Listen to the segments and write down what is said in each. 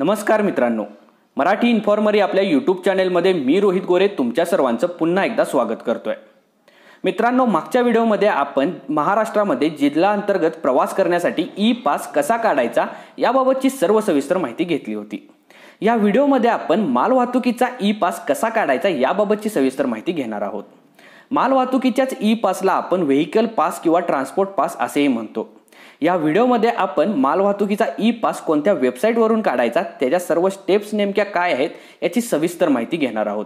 नमस्कार मित्रांनो मराठी इन्फॉर्मरी आपल्या यूट्यूब चॅनेलमध्ये मी रोहित गोरे तुमच्या सर्वांचं पुन्हा एकदा स्वागत करतोय मित्रांनो मागच्या व्हिडिओमध्ये आपण महाराष्ट्रामध्ये जिल्हा अंतर्गत प्रवास करण्यासाठी ई पास कसा काढायचा याबाबतची सर्व सविस्तर माहिती घेतली होती या व्हिडिओमध्ये आपण मालवाहतुकीचा ई पास कसा काढायचा याबाबतची सविस्तर माहिती घेणार आहोत मालवाहतुकीच्याच ई पासला आपण व्हेकल पास किंवा ट्रान्सपोर्ट पास असेही म्हणतो या व्हिडिओमध्ये आपण मालवाहतुकीचा ई पास कोणत्या वेबसाईटवरून काढायचा त्याच्या सर्व स्टेप्स नेमक्या काय आहेत याची सविस्तर माहिती घेणार आहोत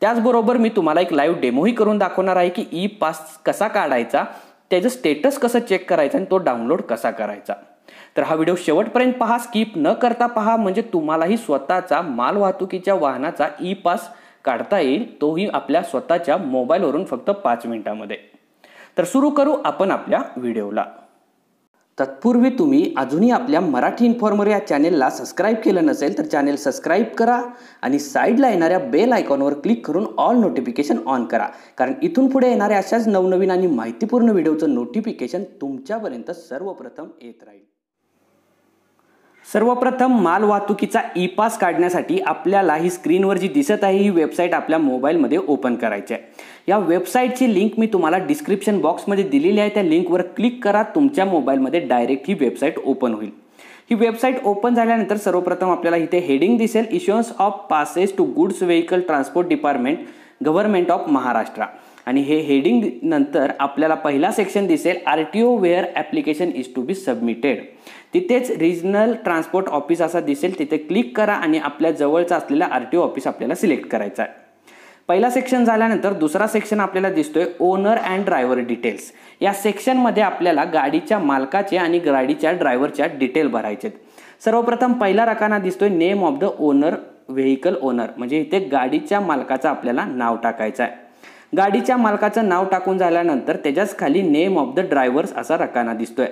त्याचबरोबर मी तुम्हाला एक लाईव्ह डेमोही करून दाखवणार आहे की ई पास कसा काढायचा त्याचं स्टेटस कसं चेक करायचं आणि तो डाउनलोड कसा करायचा तर हा व्हिडिओ शेवटपर्यंत पहा स्किप न करता पहा म्हणजे तुम्हालाही स्वतःचा मालवाहतुकीच्या वाहनाचा ई पास काढता येईल तोही आपल्या स्वतःच्या मोबाईलवरून फक्त पाच मिनिटांमध्ये तर सुरू करू आपण आपल्या व्हिडिओला तत्पूर्वी तुम्ही अजूनही आपल्या मराठी इन्फॉर्मर या चॅनेलला सबस्क्राईब केलं नसेल तर चॅनेल सबस्क्राईब करा आणि साईडला येणाऱ्या बेल आयकॉनवर क्लिक करून ऑल नोटिफिकेशन ऑन करा कारण इथून पुढे येणाऱ्या अशाच नवनवीन आणि माहितीपूर्ण व्हिडिओचं नोटिफिकेशन तुमच्यापर्यंत सर्वप्रथम येत राहील सर्वप्रथम माल वाहतुकीचा ई पास काढण्यासाठी आपल्याला ही स्क्रीनवर जी दिसत आहे ही वेबसाईट आपल्या मोबाईलमध्ये ओपन करायची आहे या वेबसाईटची लिंक मी तुम्हाला डिस्क्रिप्शन बॉक्समध्ये दिलेली आहे त्या लिंकवर क्लिक करा तुमच्या मोबाईलमध्ये डायरेक्ट ही वेबसाईट ओपन होईल ही वेबसाईट ओपन झाल्यानंतर सर्वप्रथम आपल्याला इथे हेडिंग दिसेल issuance of passes to goods vehicle transport department government of Maharashtra आणि हे हेडिंग नंतर आपल्याला पहिला सेक्शन दिसेल R T O where application is to be submitted तिथेच रिजनल ट्रान्सपोर्ट ऑफिस असा दिसेल तिथे क्लिक करा आणि आपल्या जवळचा असलेला आर टी ओ ऑफिस आपल्याला सिलेक्ट करायचा आहे पहिला सेक्शन झाल्यानंतर दुसरा सेक्शन आपल्याला दिसतोय ओनर अँड ड्रायव्हर डिटेल्स या सेक्शनमध्ये आपल्याला गाडीच्या मालकाचे आणि गाडीच्या ड्रायव्हरच्या डिटेल भरायचे सर्वप्रथम पहिला रकाना दिसतोय name of the owner vehicle owner म्हणजे इथे गाडीच्या मालकाचं आपल्याला नाव टाकायचं आहे गाडीच्या मालकाचं नाव टाकून झाल्यानंतर त्याच्याच खाली नेम ऑफ द ड्रायव्हर्स असा रकाना दिसतोय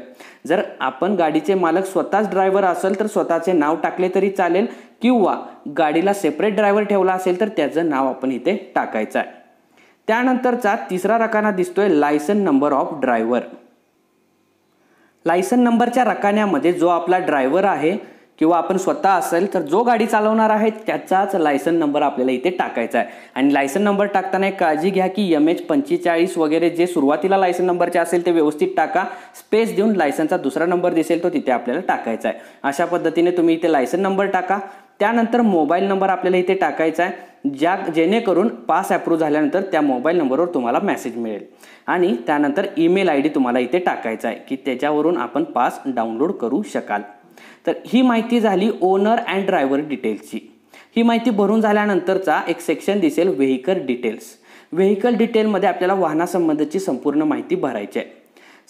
जर आपण गाडीचे मालक स्वतःच ड्रायव्हर असेल तर स्वतःचे नाव टाकले तरी चालेल किंवा गाडीला सेपरेट ड्रायव्हर ठेवला असेल तर त्याचं नाव आपण इथे टाकायचं आहे त्यानंतरचा तिसरा रकाना दिसतोय licence number of driver licence नंबरच्या रकान्यामध्ये जो आपला ड्रायव्हर आहे किंवा आपण स्वतः असेल तर जो गाडी चालवणार आहे त्याचाच लायसन नंबर आपल्याला इथे टाकायचा आहे आणि लायसन नंबर टाकताना एक काळजी घ्या की एम एच पंचेचाळीस वगैरे जे सुरुवातीला लायसन नंबरचे असेल ते व्यवस्थित टाका स्पेस देऊन लायसनचा दुसरा नंबर दिसेल तो तिथे आपल्याला टाकायचा आहे अशा पद्धतीने तुम्ही इथे लायसन नंबर टाका त्यानंतर मोबाईल नंबर आपल्याला इथे टाकायचा आहे ज्या जेणेकरून पास अप्रूव्ह झाल्यानंतर त्या मोबाईल नंबरवर तुम्हाला मेसेज मिळेल आणि त्यानंतर ईमेल आय डी तुम्हाला इथे टाकायचा आहे की त्याच्यावरून आपण पास डाउनलोड करू शकाल तर ही माहिती झाली ओनर अँड ड्रायव्हर डिटेल्सची ही माहिती भरून झाल्यानंतरचा एक सेक्शन दिसेल व्हेकल डिटेल्स व्हेकल डिटेलमध्ये आपल्याला वाहनासंबंधीची संपूर्ण माहिती भरायची आहे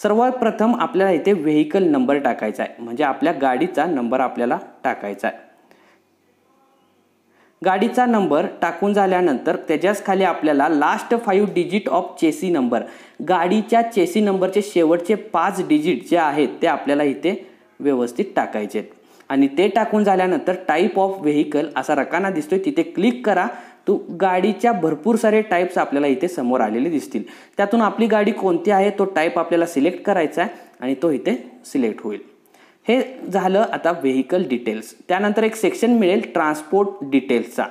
सर्वात प्रथम आपल्याला इथे व्हेकल नंबर टाकायचा आहे म्हणजे आपल्या गाडीचा नंबर आपल्याला टाकायचा आहे गाडीचा नंबर टाकून झाल्यानंतर त्याच्याच खाली आपल्याला last five digit of chassis number गाडीच्या चेसी नंबरचे शेवटचे पाच डिजिट जे आहेत ते आपल्याला इथे व्यवस्थित टाकायचे आणि ते टाकून झाल्यानंतर टाईप ऑफ व्हेकल असा रकाना दिसतोय तिथे क्लिक करा तो गाडीच्या भरपूर सारे टाईप्स आपल्याला इथे समोर आलेले दिसतील त्यातून आपली गाडी कोणती आहे तो टाईप आपल्याला सिलेक्ट करायचा आहे आणि तो इथे सिलेक्ट होईल हे झालं आता व्हेकल डिटेल्स त्यानंतर एक सेक्शन मिळेल ट्रान्सपोर्ट डिटेल्सचा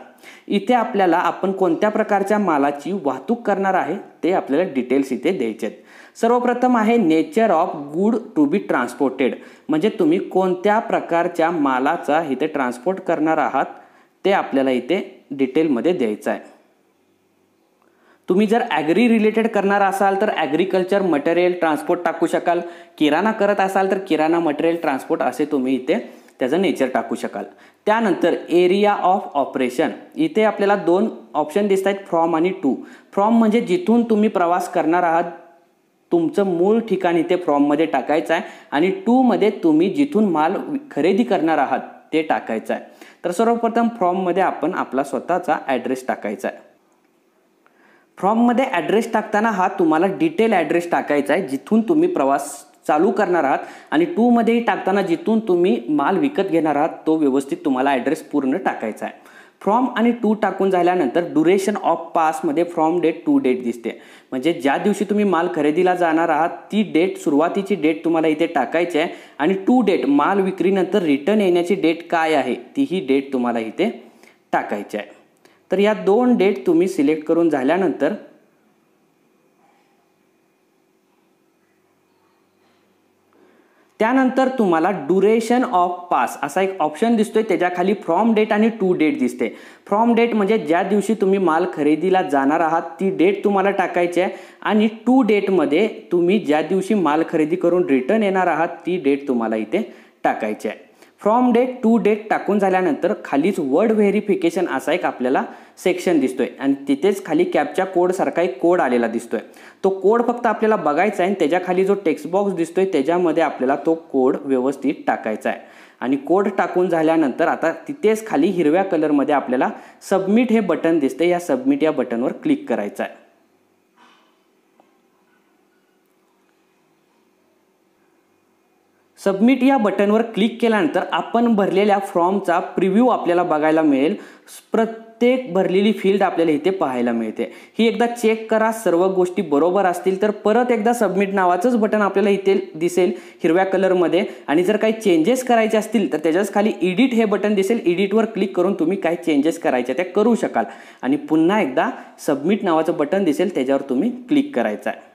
इथे आपल्याला आपण कोणत्या प्रकारच्या मालाची वाहतूक करणार आहे ते आपल्याला डिटेल्स इथे द्यायचे आहेत सर्वप्रथम आहे nature of good to be transported म्हणजे तुम्ही कोणत्या प्रकारच्या मालाचा इथे ट्रान्सपोर्ट करणार आहात ते आपल्याला इथे डिटेलमध्ये द्यायचं आहे तुम्ही जर ॲग्री रिलेटेड करणार असाल तर ॲग्रिकल्चर मटेरियल ट्रान्सपोर्ट टाकू शकाल किराणा करत असाल तर किराणा मटेरियल ट्रान्सपोर्ट असे तुम्ही इथे त्याचं नेचर टाकू शकाल त्यानंतर एरिया ऑफ ऑपरेशन इथे आपल्याला दोन ऑप्शन दिसत आहेत फ्रॉम आणि टू फ्रॉम म्हणजे जिथून तुम्ही प्रवास करणार आहात तुमचं मूळ ठिकाण इथे फ्रॉममध्ये टाकायचं आहे आणि टूमध्ये तुम्ही जिथून माल खरेदी करणार आहात ते टाकायचं आहे तर सर्वप्रथम फ्रॉममध्ये आपण आपला स्वतःचा ॲड्रेस टाकायचा आहे फ्रॉममध्ये ॲड्रेस टाकताना हा तुम्हाला डिटेल ॲड्रेस टाकायचा आहे जिथून तुम्ही प्रवास चालू करणार आहात आणि टूमध्येही टाकताना जिथून तुम्ही माल विकत घेणार आहात तो व्यवस्थित तुम्हाला ॲड्रेस पूर्ण टाकायचा आहे फ्रॉम आणि टू टाकून झाल्यानंतर ड्युरेशन ऑफ पासमध्ये फ्रॉम डेट टू डेट दिसते म्हणजे ज्या दिवशी तुम्ही माल खरेदीला जाणार आहात ती डेट सुरुवातीची डेट तुम्हाला इथे टाकायची आहे आणि टू डेट माल विक्रीनंतर रिटर्न येण्याची डेट काय आहे तीही डेट तुम्हाला इथे टाकायची आहे तर या दोन डेट तुम्ही सिलेक्ट करून झाल्यानंतर त्यानंतर तुम्हाला ड्युरेशन ऑफ पास असा एक ऑप्शन दिसतोय त्याच्याखाली फ्रॉम डेट आणि टू डेट दिसते फ्रॉम डेट म्हणजे ज्या दिवशी तुम्ही माल खरेदीला जाणार आहात ती डेट तुम्हाला टाकायची आहे आणि टू डेटमध्ये तुम्ही ज्या दिवशी माल खरेदी करून रिटर्न येणार आहात ती डेट तुम्हाला इथे टाकायची आहे फ्रॉम डेट टू डेट टाकून झाल्यानंतर खालीच वर्ड व्हेरिफिकेशन असा एक आपल्याला सेक्शन दिसतोय आणि तिथेच खाली कॅपच्या कोडसारखा एक कोड आलेला दिसतोय तो कोड फक्त आपल्याला बघायचा आहे आणि त्याच्या खाली जो टेक्स्ट बॉक्स दिसतोय त्याच्यामध्ये आपल्याला तो कोड व्यवस्थित टाकायचा आहे आणि कोड टाकून झाल्यानंतर आता तिथेच खाली हिरव्या कलरमध्ये आपल्याला सबमिट हे बटन दिसते या सबमिट या बटनवर क्लिक करायचं आहे सबमिट या बटनवर क्लिक केल्यानंतर आपण भरलेल्या फॉर्मचा प्रिव्ह्यू आपल्याला बघायला मिळेल प्रत्येक भरलेली फील्ड आपल्याला इथे पाहायला मिळते ही एकदा चेक करा सर्व गोष्टी बरोबर असतील तर परत एकदा सबमिट नावाचंच बटन आपल्याला इथे दिसेल हिरव्या कलरमध्ये आणि जर काही चेंजेस करायचे असतील तर त्याच्याच खाली इडिट हे बटन दिसेल इडिटवर क्लिक करून तुम्ही काही चेंजेस करायचे त्या करू शकाल आणि पुन्हा एकदा सबमिट नावाचं बटन दिसेल त्याच्यावर तुम्ही क्लिक करायचं आहे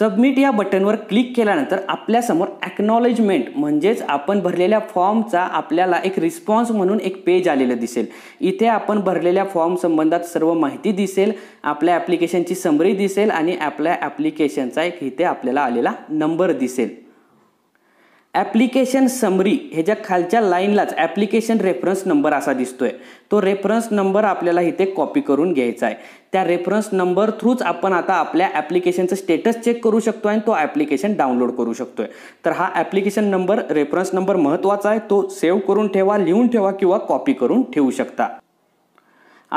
सबमिट या बटनवर क्लिक केल्यानंतर आपल्यासमोर ॲक्नॉलेजमेंट म्हणजेच आपण भरलेल्या फॉर्मचा आपल्याला एक रिस्पॉन्स म्हणून एक पेज आलेलं दिसेल इथे आपण भरलेल्या फॉर्म संबंधात सर्व माहिती दिसेल आपल्या ॲप्लिकेशनची समरी दिसेल आणि आपल्या ॲप्लिकेशनचा एक इथे आपल्याला आलेला नंबर दिसेल ॲप्लिकेशन समरी ह्याच्या खालच्या लाईनलाच ॲप्लिकेशन रेफरन्स नंबर असा दिसतोय तो रेफरन्स नंबर आपल्याला इथे कॉपी करून घ्यायचा आहे त्या रेफरन्स नंबर थ्रूच आपण आता आपल्या ॲप्लिकेशनचं स्टेटस चेक करू शकतो आणि तो ॲप्लिकेशन डाउनलोड करू शकतोय तर हा ॲप्लिकेशन नंबर रेफरन्स नंबर महत्त्वाचा आहे तो सेव्ह करून ठेवा लिहून ठेवा किंवा कॉपी करून ठेवू शकता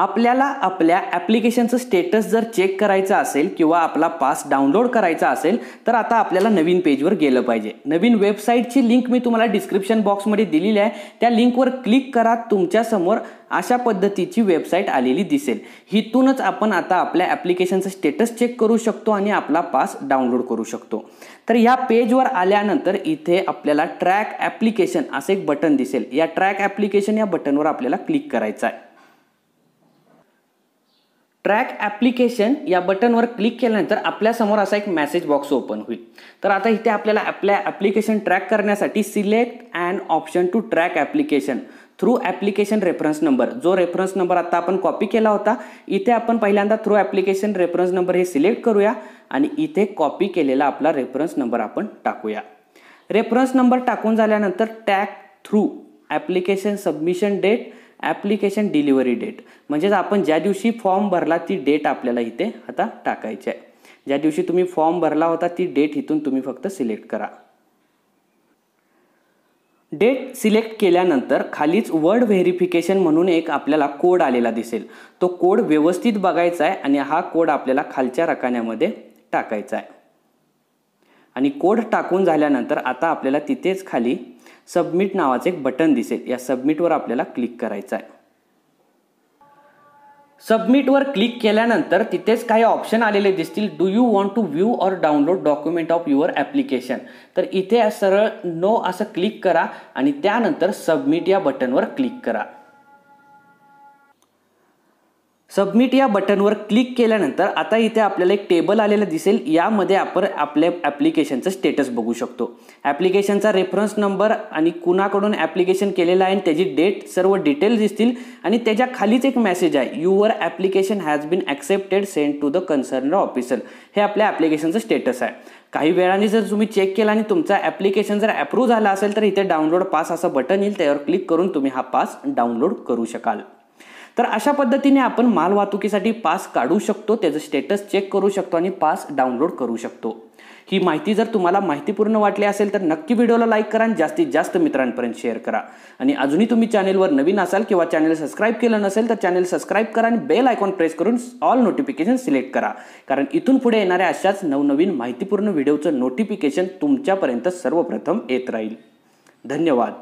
आपल्याला आपल्या ॲप्लिकेशनचं स्टेटस जर चेक करायचं असेल किंवा आपला पास डाउनलोड करायचा असेल तर आता आपल्याला नवीन पेजवर गेलं पाहिजे नवीन वेबसाईटची लिंक मी तुम्हाला डिस्क्रिप्शन बॉक्समध्ये दिलेली आहे त्या लिंकवर क्लिक करा तुमच्यासमोर अशा पद्धतीची वेबसाईट आलेली दिसेल हिथूनच आपण आता आपल्या ॲप्लिकेशनचं स्टेटस चेक करू शकतो आणि आपला पास डाउनलोड करू शकतो तर या पेजवर आल्यानंतर इथे आपल्याला ट्रॅक ॲप्लिकेशन असं एक बटन दिसेल या ट्रॅक ॲप्लिकेशन या बटनवर आपल्याला क्लिक करायचं आहे ट्रॅक ॲप्लिकेशन या बटनवर क्लिक केल्यानंतर आपल्यासमोर असा एक मेसेज बॉक्स ओपन होईल तर आता इथे आपल्याला आपल्या ॲप्लिकेशन ट्रॅक करण्यासाठी select and option to track application through application reference number जो रेफरन्स नंबर आता आपण कॉपी केला होता इथे आपण पहिल्यांदा थ्रू ॲप्लिकेशन रेफरन्स नंबर हे सिलेक्ट करूया आणि इथे कॉपी केलेला आपला रेफरन्स नंबर आपण टाकूया रेफरन्स नंबर टाकून झाल्यानंतर tag through application submission date application delivery date म्हणजेच आपण ज्या दिवशी फॉर्म भरला ती डेट आपल्याला इथे आता टाकायची आहे ज्या दिवशी तुम्ही फॉर्म भरला होता ती डेट इथून तुम्ही फक्त सिलेक्ट करा डेट सिलेक्ट केल्यानंतर खालीच वर्ड व्हेरिफिकेशन म्हणून एक आपल्याला कोड आलेला दिसेल तो कोड व्यवस्थित बघायचा आहे आणि हा कोड आपल्याला खालच्या रकान्यामध्ये टाकायचा आहे आणि कोड टाकून झाल्यानंतर आता आपल्याला तिथेच खाली सबमिट नावाचं एक बटन दिसेल या सबमिटवर आपल्याला क्लिक करायचं आहे सबमिटवर क्लिक केल्यानंतर तिथेच काही ऑप्शन आलेले दिसतील do you want to view or download document of your application तर इथे सरळ नो असं क्लिक करा आणि त्यानंतर सबमिट या बटनवर क्लिक करा सबमिट या बटनवर क्लिक केल्यानंतर आता इथे आपल्याला एक टेबल आलेलं दिसेल यामध्ये आपण आपल्या ॲप्लिकेशनचं स्टेटस बघू शकतो ॲप्लिकेशनचा रेफरन्स नंबर आणि कुणाकडून ॲप्लिकेशन केलेलं आहे आणि त्याची डेट सर्व डिटेल्स दिसतील आणि त्याच्या खालीच एक मेसेज आहे your application has been accepted send to the concern officer हे आपल्या ॲप्लिकेशनचं स्टेटस आहे काही वेळाने जर तुम्ही चेक केला आणि तुमचा ॲप्लिकेशन जर अप्रूव्ह झाला असेल तर इथे डाउनलोड पास असं बटन येईल त्यावर क्लिक करून तुम्ही हा पास डाउनलोड करू शकाल तर अशा पद्धतीने आपण मालवाहतुकीसाठी पास काढू शकतो त्याचं स्टेटस चेक करू शकतो आणि पास डाउनलोड करू शकतो ही माहिती जर तुम्हाला माहितीपूर्ण वाटली असेल तर नक्की व्हिडिओला लाईक करा आणि जास्तीत जास्त मित्रांपर्यंत शेअर करा आणि अजूनही तुम्ही चॅनेलवर नवीन असाल किंवा चॅनल सबस्क्राईब केलं नसेल तर चॅनल सबस्क्राईब करा आणि बेल आयकॉन प्रेस करून ऑल नोटिफिकेशन सिलेक्ट करा कारण इथून पुढे येणाऱ्या अशाच नवनवीन माहितीपूर्ण व्हिडिओचं नोटिफिकेशन तुमच्यापर्यंत सर्वप्रथम येत राहील धन्यवाद